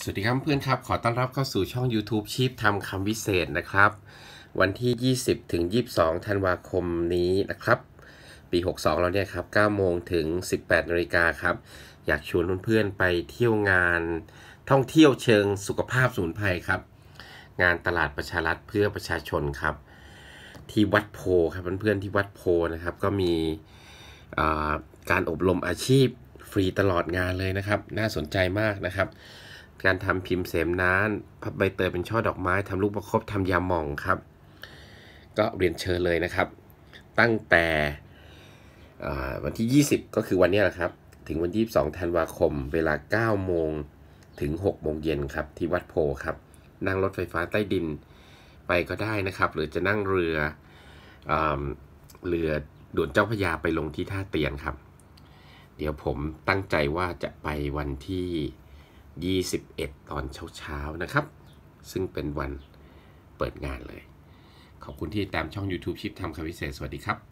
สวัสดีครับเพื่อนครับ ขอต้อนรับเข้าสู่ช่อง YouTube ชีพทำคำวิเศษนะครับ วันที่ 20ถึง22ธันวาคมนี้นะครับ ปี 62เราเนี่ยครับ9โมงถึง 18นาฬิกาครับ อยากชวนเพื่อนๆไปเที่ยวงานท่องเที่ยวเชิงสุขภาพสูนภัยครับ งานตลาดประชารัฐเพื่อประชาชนครับ ที่วัดโพครับเพื่อนๆที่วัดโพนะครับ ก็มีการอบรมอาชีพฟรีตลอดงานเลยนะครับ น่าสนใจมากนะครับการทำพิมพ์เสมน้านพับใบเตยเป็นช่อดอกไม้ ทำลูกประคบทำยาหม่องครับ ก็เรียนเชิญเลยนะครับ ตั้งแต่วันที่ 20 ก็คือวันนี้แหละครับ ถึงวันที่22ธันวาคมเวลา 9 โมงถึง 6 โมงเย็นครับ ที่วัดโพครับ นั่งรถไฟฟ้าใต้ดินไปก็ได้นะครับ หรือจะนั่งเรืออเรือด่วนเจ้าพยาไปลงที่ท่าเตียนครับ เดี๋ยวผมตั้งใจว่าจะไปวันที่21 ตอนเช้าๆนะครับ ซึ่งเป็นวันเปิดงานเลย ขอบคุณที่ตามช่อง YouTube ชิปทำคำพิเศษสวัสดีครับ